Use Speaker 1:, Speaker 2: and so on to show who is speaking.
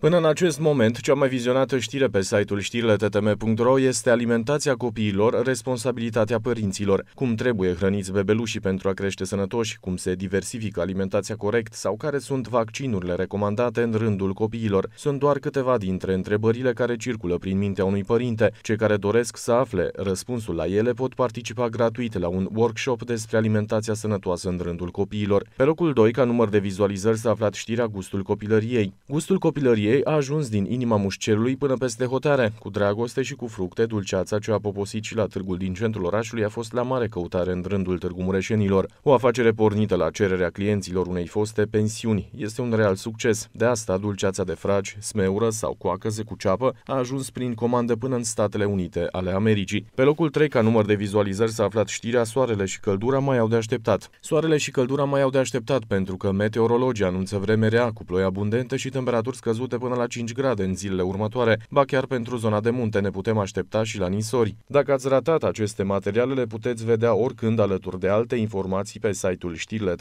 Speaker 1: Până în acest moment, cea mai vizionată știre pe site-ul știrile ttm.ro este alimentația copiilor, responsabilitatea părinților, cum trebuie hrăniți bebelușii pentru a crește sănătoși, cum se diversifică alimentația corect sau care sunt vaccinurile recomandate în rândul copiilor. Sunt doar câteva dintre întrebările care circulă prin mintea unui părinte. Cei care doresc să afle răspunsul la ele pot participa gratuit la un workshop despre alimentația sănătoasă în rândul copiilor. Pe locul 2, ca număr de vizualizări, s-a aflat știrea Gustul copilăriei. Gustul copilăriei ei a ajuns din inima mușcerului până peste hotare. Cu dragoste și cu fructe, dulceața ce a poposit și la târgul din centrul orașului a fost la mare căutare în rândul târgu mureșenilor. O afacere pornită la cererea clienților unei foste pensiuni este un real succes. De asta, dulceața de fragi, smeură sau coacăze cu ceapă a ajuns prin comandă până în Statele Unite ale Americii. Pe locul 3, ca număr de vizualizări, s-a aflat știrea Soarele și căldura mai au de așteptat. Soarele și căldura mai au de așteptat pentru că meteorologii anunță vreme rea cu ploi abundente și temperaturi scăzute până la 5 grade în zilele următoare, ba chiar pentru zona de munte ne putem aștepta și la nisori. Dacă ați ratat aceste materiale, le puteți vedea oricând alături de alte informații pe site-ul știrile